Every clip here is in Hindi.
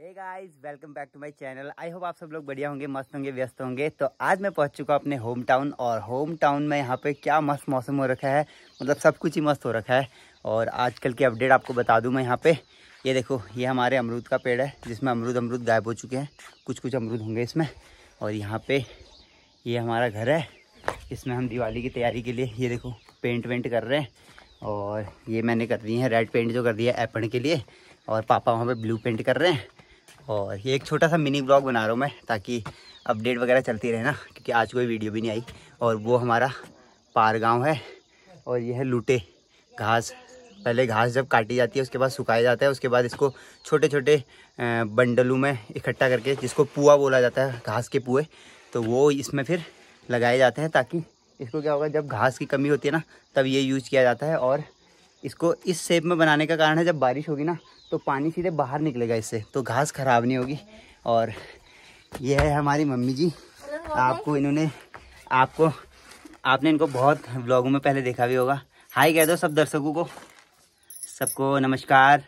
guys welcome back to my channel I hope आप सब लोग बढ़िया होंगे मस्त होंगे व्यस्त होंगे तो आज मैं पहुंच चुका अपने होम टाउन और होम टाउन में यहाँ पे क्या मस्त मौसम हो रखा है मतलब सब कुछ ही मस्त हो रखा है और आजकल की अपडेट आपको बता दूं मैं यहाँ पे ये देखो ये हमारे अमरूद का पेड़ है जिसमें अमरूद अमरूद गायब हो चुके हैं कुछ कुछ अमरूद होंगे इसमें और यहाँ पर ये हमारा घर है इसमें हम दिवाली की तैयारी के लिए ये देखो पेंट वेंट कर रहे हैं और ये मैंने कर दी है रेड पेंट जो कर दिया है एपन के लिए और पापा वहाँ पर ब्लू पेंट कर रहे हैं और ये एक छोटा सा मिनी ब्लॉग बना रहा हूँ मैं ताकि अपडेट वगैरह चलती रहे ना क्योंकि आज कोई वीडियो भी नहीं आई और वो हमारा पार गाँव है और यह है लूटे घास पहले घास जब काटी जाती है उसके बाद सुखाया जाता है उसके बाद इसको छोटे छोटे बंडलों में इकट्ठा करके जिसको पुआ बोला जाता है घास के पुए तो वो इसमें फिर लगाए जाते हैं ताकि इसको क्या होगा जब घास की कमी होती है ना तब ये यूज किया जाता है और इसको इस शेप में बनाने का कारण है जब बारिश होगी ना तो पानी सीधे बाहर निकलेगा इससे तो घास खराब नहीं होगी और ये है हमारी मम्मी जी आपको इन्होंने आपको आपने इनको बहुत ब्लॉगों में पहले देखा भी होगा हाय कह दो सब दर्शकों को सबको नमस्कार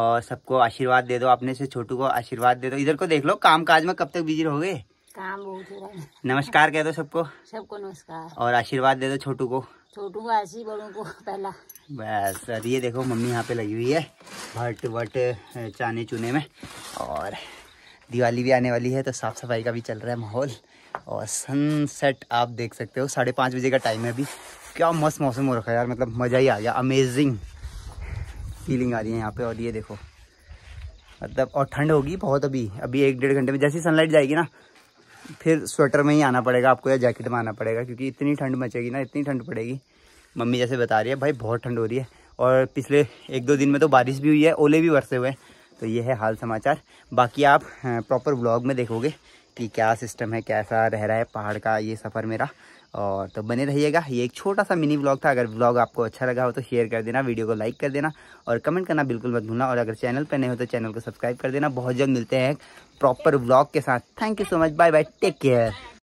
और सबको आशीर्वाद दे दो अपने से छोटू को आशीर्वाद दे दो इधर को देख लो काम काज में कब तक बिजी रहोगे काम बहुत नमस्कार कह दो सबको सबको नमस्कार और आशीर्वाद दे दो छोटू को छोटू को आशी बड़ों को पहला बस अरे ये देखो मम्मी यहाँ पे लगी हुई है भट वट चाने चुने में और दिवाली भी आने वाली है तो साफ़ सफाई का भी चल रहा है माहौल और सनसेट आप देख सकते हो साढ़े पाँच बजे का टाइम है अभी क्या मस्त मौसम हो रखा है यार मतलब मज़ा ही आ गया अमेजिंग फीलिंग आ रही है यहाँ पे और ये देखो मतलब और ठंड होगी बहुत अभी अभी एक डेढ़ घंटे में जैसी सनलाइट जाएगी ना फिर स्वेटर में ही आना पड़ेगा आपको या जैकेट में आना पड़ेगा क्योंकि इतनी ठंड मचेगी ना इतनी ठंड पड़ेगी मम्मी जैसे बता रही है भाई बहुत ठंड हो रही है और पिछले एक दो दिन में तो बारिश भी हुई है ओले भी बरसे हुए हैं तो ये है हाल समाचार बाकी आप प्रॉपर ब्लॉग में देखोगे कि क्या सिस्टम है कैसा रह रहा है पहाड़ का ये सफ़र मेरा और तो बने रहिएगा ये एक छोटा सा मिनी ब्लॉग था अगर ब्लॉग आपको अच्छा लगा हो तो शेयर कर देना वीडियो को लाइक कर देना और कमेंट करना बिल्कुल मत भूलना और अगर चैनल पर नहीं हो तो चैनल को सब्सक्राइब कर देना बहुत जल्द मिलते हैं प्रॉपर ब्लॉग के साथ thank you so much bye bye take care